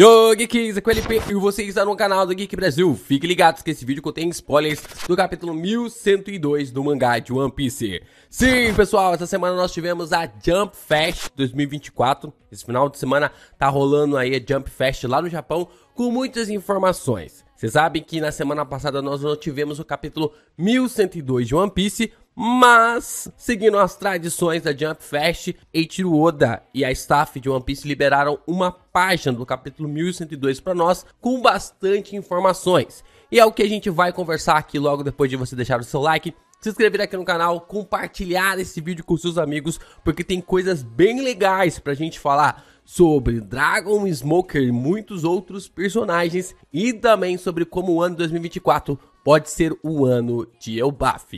Yo, Geeks, aqui é o LP e você está no canal do Geek Brasil. Fique ligados que esse vídeo contém spoilers do capítulo 1102 do mangá de One Piece. Sim, pessoal, essa semana nós tivemos a Jump Fest 2024. Esse final de semana tá rolando aí a Jump Fest lá no Japão com muitas informações. Vocês sabem que na semana passada nós não tivemos o capítulo 1102 de One Piece, mas, seguindo as tradições da Jump Fest, Eiichiro Oda e a staff de One Piece liberaram uma página do capítulo 1102 para nós com bastante informações. E é o que a gente vai conversar aqui logo depois de você deixar o seu like, se inscrever aqui no canal, compartilhar esse vídeo com seus amigos, porque tem coisas bem legais para a gente falar sobre Dragon Smoker e muitos outros personagens e também sobre como o ano 2024 pode ser o ano de Elbaf.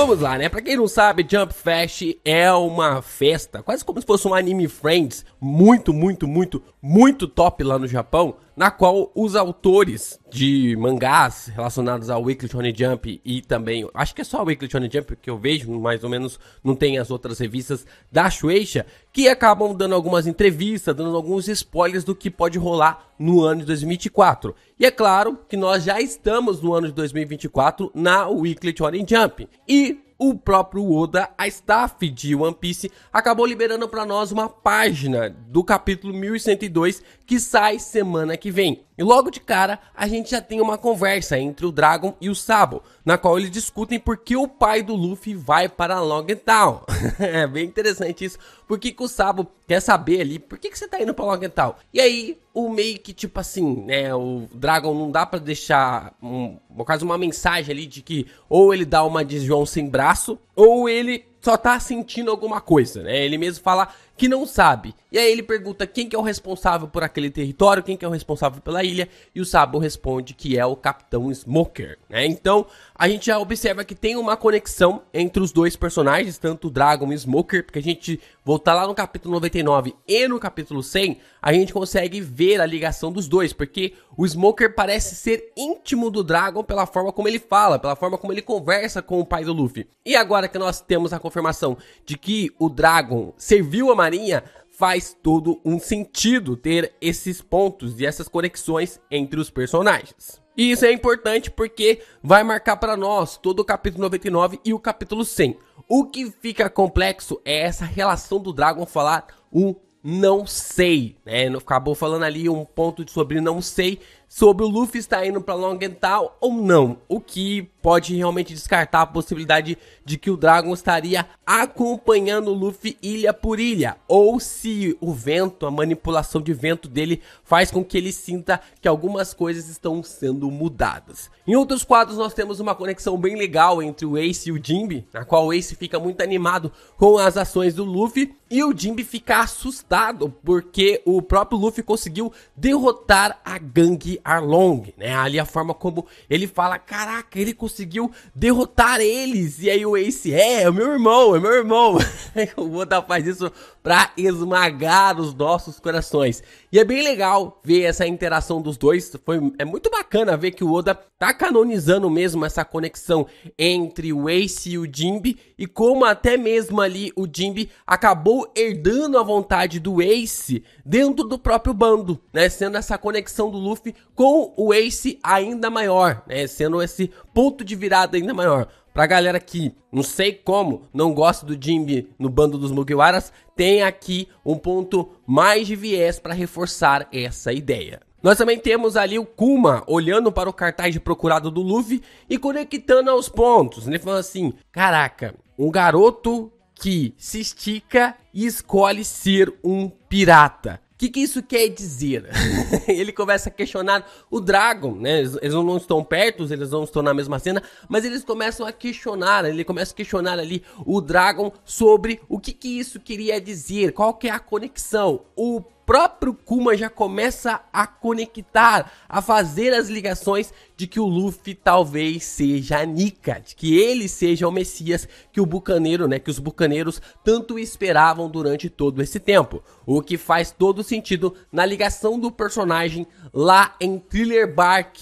Vamos lá, né? Pra quem não sabe, Jump Fest é uma festa, quase como se fosse um anime Friends, muito, muito, muito, muito top lá no Japão na qual os autores de mangás relacionados ao Weekly Shonen Jump e também, acho que é só o Weekly Shonen Jump que eu vejo, mais ou menos não tem as outras revistas da Shueisha, que acabam dando algumas entrevistas, dando alguns spoilers do que pode rolar no ano de 2024. E é claro que nós já estamos no ano de 2024 na Weekly Shonen Jump. E o próprio Oda, a staff de One Piece, acabou liberando para nós uma página do capítulo 1102 que sai semana que vem. E logo de cara, a gente já tem uma conversa entre o Dragon e o Sabo, na qual eles discutem por que o pai do Luffy vai para Long Town. é bem interessante isso, porque que o Sabo quer saber ali, por que, que você tá indo para Long Town? E aí, o meio que tipo assim, né, o Dragon não dá para deixar, um, no caso, uma mensagem ali de que ou ele dá uma de João sem braço, ou ele só tá sentindo alguma coisa, né? Ele mesmo fala que não sabe. E aí ele pergunta quem que é o responsável por aquele território, quem que é o responsável pela ilha, e o Sabo responde que é o Capitão Smoker, né? Então, a gente já observa que tem uma conexão entre os dois personagens, tanto o Dragon e o Smoker, porque a gente voltar lá no capítulo 99 e no capítulo 100, a gente consegue ver a ligação dos dois, porque o Smoker parece ser íntimo do Dragon pela forma como ele fala, pela forma como ele conversa com o pai do Luffy. E agora que nós temos a confirmação de que o Dragon serviu a Marinha, faz todo um sentido ter esses pontos e essas conexões entre os personagens. E isso é importante porque vai marcar para nós todo o capítulo 99 e o capítulo 100. O que fica complexo é essa relação do Dragon falar um não sei, né? Acabou falando ali um ponto de sobre não sei, sobre o Luffy estar indo pra Longental ou não, o que pode realmente descartar a possibilidade de que o Dragon estaria acompanhando o Luffy ilha por ilha, ou se o vento, a manipulação de vento dele faz com que ele sinta que algumas coisas estão sendo mudadas. Em outros quadros nós temos uma conexão bem legal entre o Ace e o Jimbe, na qual o Ace fica muito animado com as ações do Luffy e o Jimbe fica assustado porque o próprio Luffy conseguiu derrotar a gangue Arlong, né? Ali a forma como ele fala, caraca, ele conseguiu derrotar eles. E aí o Ace, é, é meu irmão, é meu irmão. o Buda faz isso para esmagar os nossos corações. E é bem legal ver essa interação dos dois. Foi, é muito bacana ver que o Oda tá canonizando mesmo essa conexão entre o Ace e o Jimbe e como até mesmo ali o Jimbe acabou herdando a vontade do Ace dentro do próprio bando, né? Sendo essa conexão do Luffy com o Ace ainda maior, né? Sendo esse ponto de virada ainda maior. Pra galera que não sei como não gosta do Jimmy no bando dos Mugiwaras, tem aqui um ponto mais de viés para reforçar essa ideia. Nós também temos ali o Kuma olhando para o cartaz de procurado do Luffy e conectando aos pontos. Ele falando assim: Caraca, um garoto que se estica e escolhe ser um pirata que, que isso quer dizer? ele começa a questionar o Dragon, né? Eles, eles, não estão perto, eles não estão na mesma cena, mas eles começam a questionar, ele começa a questionar ali o Dragon sobre o que, que isso queria dizer, qual que é a conexão. O próprio Kuma já começa a conectar, a fazer as ligações de que o Luffy talvez seja Nika, de que ele seja o Messias que o bucaneiro, né, que os bucaneiros tanto esperavam durante todo esse tempo. O que faz todo sentido na ligação do personagem lá em Thriller Bark,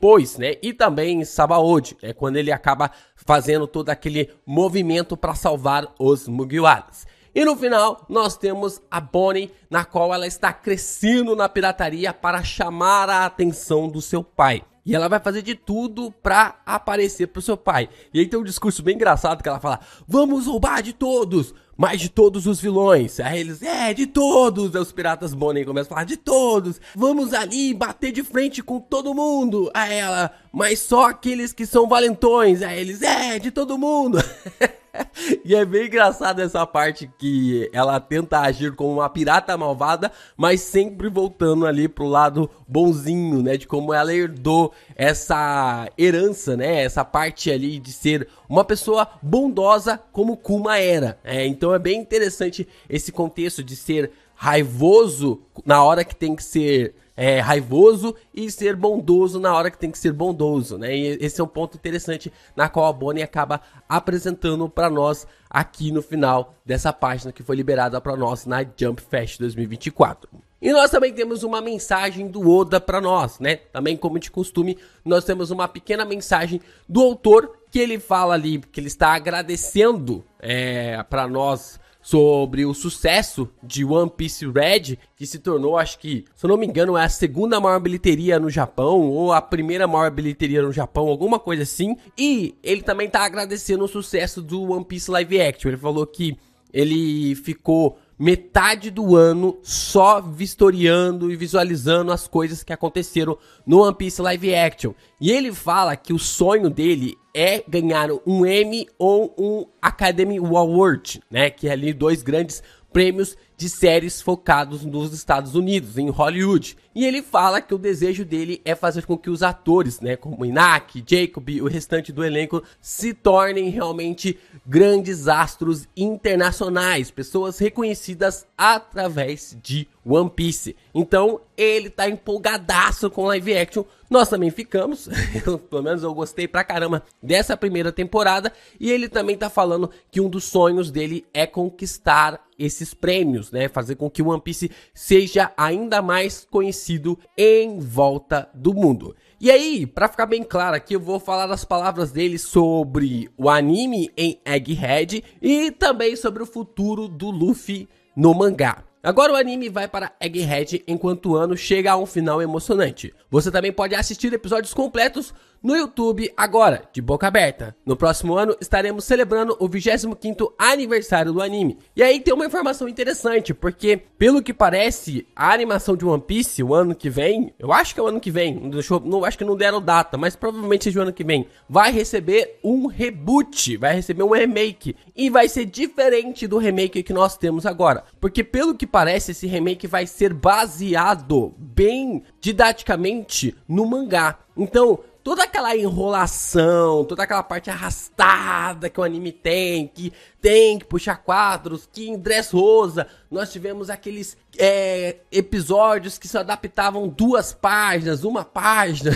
pois, né? E também em Sabaody, é quando ele acaba fazendo todo aquele movimento para salvar os Mugiwaras. E no final, nós temos a Bonnie, na qual ela está crescendo na pirataria para chamar a atenção do seu pai. E ela vai fazer de tudo para aparecer para o seu pai. E aí tem um discurso bem engraçado que ela fala: Vamos roubar de todos! Mas de todos os vilões. Aí eles, é, de todos! Aí os piratas Bonnie começam a falar: De todos! Vamos ali bater de frente com todo mundo! Aí ela, mas só aqueles que são valentões. Aí eles, é, de todo mundo! e é bem engraçado essa parte que ela tenta agir como uma pirata malvada, mas sempre voltando ali pro lado bonzinho, né? De como ela herdou essa herança, né? Essa parte ali de ser uma pessoa bondosa como Kuma era. É, então é bem interessante esse contexto de ser raivoso na hora que tem que ser é, raivoso e ser bondoso na hora que tem que ser bondoso, né? E esse é um ponto interessante na qual a Bonnie acaba apresentando para nós aqui no final dessa página que foi liberada para nós na Jump Fest 2024. E nós também temos uma mensagem do Oda para nós, né? Também como de costume, nós temos uma pequena mensagem do autor que ele fala ali que ele está agradecendo é, para nós sobre o sucesso de One Piece Red, que se tornou, acho que, se eu não me engano, é a segunda maior bilheteria no Japão, ou a primeira maior bilheteria no Japão, alguma coisa assim. E ele também tá agradecendo o sucesso do One Piece Live Action. Ele falou que ele ficou metade do ano só vistoriando e visualizando as coisas que aconteceram no One Piece Live Action. E ele fala que o sonho dele é ganhar um Emmy ou um Academy Award, né? Que é ali dois grandes prêmios de séries focados nos Estados Unidos, em Hollywood. E ele fala que o desejo dele é fazer com que os atores, né, como Inak, Jacob e o restante do elenco, se tornem realmente grandes astros internacionais, pessoas reconhecidas através de One Piece. Então, ele tá empolgadaço com live action. Nós também ficamos, eu, pelo menos eu gostei pra caramba dessa primeira temporada, e ele também tá falando que um dos sonhos dele é conquistar esses prêmios, né? Fazer com que o One Piece seja ainda mais conhecido em volta do mundo. E aí, para ficar bem claro aqui, eu vou falar das palavras dele sobre o anime em Egghead e também sobre o futuro do Luffy no mangá. Agora o anime vai para Egghead enquanto o ano chega a um final emocionante. Você também pode assistir episódios completos no YouTube agora, de boca aberta. No próximo ano estaremos celebrando o 25º aniversário do anime. E aí tem uma informação interessante, porque pelo que parece, a animação de One Piece o ano que vem, eu acho que é o ano que vem, deixou, não acho que não deram data, mas provavelmente seja é o ano que vem, vai receber um reboot, vai receber um remake e vai ser diferente do remake que nós temos agora, porque pelo que parece esse remake vai ser baseado bem didaticamente no mangá. Então, toda aquela enrolação, toda aquela parte arrastada que o anime tem, que tem que puxar quadros, que em Dress Rosa nós tivemos aqueles é, episódios que se adaptavam duas páginas, uma página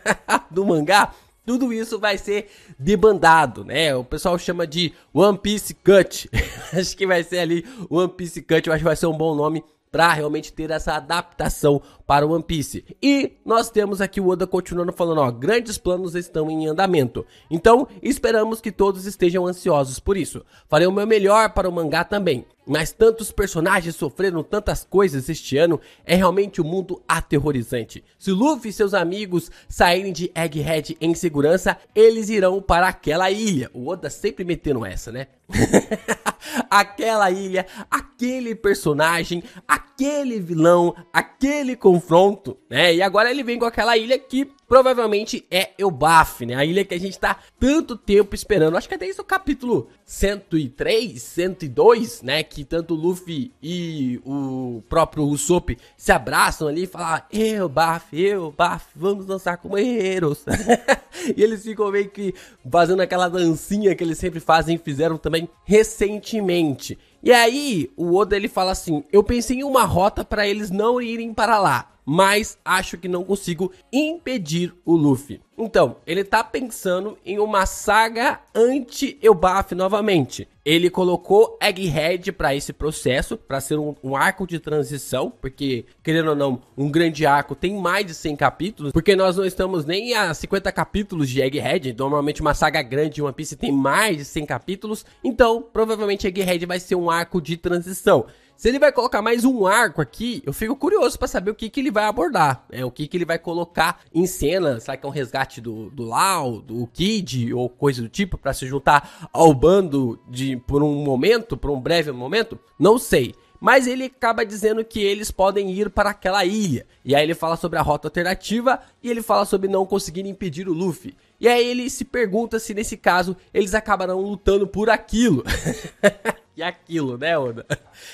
do mangá. Tudo isso vai ser debandado, né? O pessoal chama de One Piece Cut. acho que vai ser ali One Piece Cut, eu acho que vai ser um bom nome para realmente ter essa adaptação para o One Piece. E nós temos aqui o Oda continuando falando, ó, grandes planos estão em andamento. Então, esperamos que todos estejam ansiosos por isso. Farei o meu melhor para o mangá também. Mas tantos personagens sofreram tantas coisas este ano, é realmente um mundo aterrorizante. Se Luffy e seus amigos saírem de Egghead em segurança, eles irão para aquela ilha. O Oda sempre metendo essa, né? aquela ilha, aquele personagem, aquele aquele vilão, aquele confronto, né? E agora ele vem com aquela ilha que provavelmente é Elbaf, né? A ilha que a gente tá tanto tempo esperando. Acho que até isso é o capítulo 103, 102, né? Que tanto o Luffy e o próprio Usopp se abraçam ali e falam ah, Elbaf, Elbaf, vamos dançar como heróis. e eles ficam meio que fazendo aquela dancinha que eles sempre fazem e fizeram também recentemente. E aí, o Oda ele fala assim: "Eu pensei em uma rota para eles não irem para lá mas acho que não consigo impedir o Luffy. Então, ele tá pensando em uma saga anti-Elbaf novamente. Ele colocou Egghead para esse processo, para ser um, um, arco de transição, porque, querendo ou não, um grande arco tem mais de 100 capítulos, porque nós não estamos nem a 50 capítulos de Egghead, normalmente uma saga grande de One Piece tem mais de 100 capítulos, então provavelmente Egghead vai ser um arco de transição. Se ele vai colocar mais um arco aqui, eu fico curioso para saber o que, que ele vai abordar. É, o que, que ele vai colocar em cena. Será que é um resgate do, do Lau, do Kid ou coisa do tipo para se juntar ao bando de por um momento, por um breve momento? Não sei. Mas ele acaba dizendo que eles podem ir para aquela ilha. E aí ele fala sobre a rota alternativa e ele fala sobre não conseguir impedir o Luffy. E aí ele se pergunta se nesse caso eles acabarão lutando por aquilo. e aquilo, né, Oda?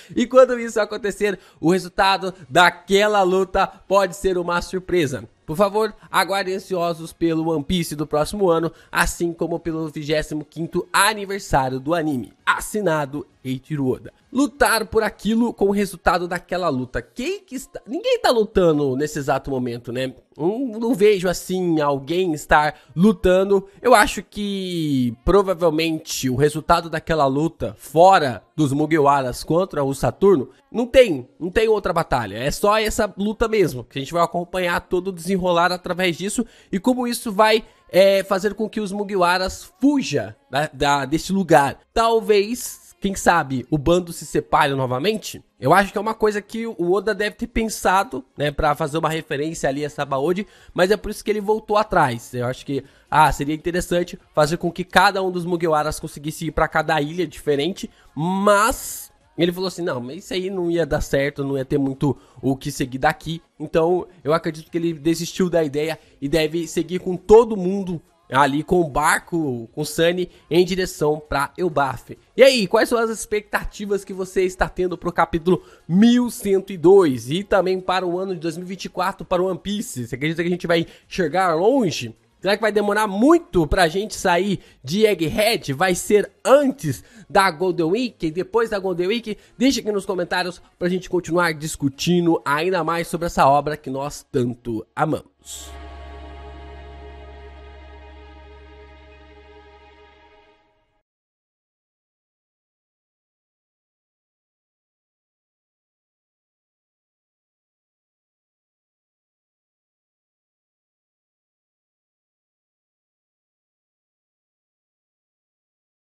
E quando isso acontecer, o resultado daquela luta pode ser uma surpresa. Por favor, aguardem ansiosos pelo One Piece do próximo ano, assim como pelo 25º aniversário do anime, assinado Eiichiro Oda lutar por aquilo com o resultado daquela luta. Quem que está... Ninguém está lutando nesse exato momento, né? Não, não vejo assim alguém estar lutando. Eu acho que provavelmente o resultado daquela luta fora dos Mugiwaras contra o Saturno não tem, não tem outra batalha. É só essa luta mesmo que a gente vai acompanhar todo o desenrolar através disso e como isso vai é, fazer com que os Mugiwaras fuja da, da, desse lugar. Talvez quem sabe o bando se separe novamente? Eu acho que é uma coisa que o Oda deve ter pensado, né, para fazer uma referência ali a Sabaody, mas é por isso que ele voltou atrás. Eu acho que ah, seria interessante fazer com que cada um dos Mugiwaras conseguisse ir para cada ilha diferente, mas ele falou assim: "Não, mas isso aí não ia dar certo, não ia ter muito o que seguir daqui". Então, eu acredito que ele desistiu da ideia e deve seguir com todo mundo ali com o barco, com o Sunny, em direção para Elbaf. E aí, quais são as expectativas que você está tendo para o capítulo 1102 e também para o ano de 2024 para o One Piece? Você acredita que a gente vai chegar longe? Será que vai demorar muito para a gente sair de Egghead? Vai ser antes da Golden Week? Depois da Golden Week? Deixa aqui nos comentários para a gente continuar discutindo ainda mais sobre essa obra que nós tanto amamos.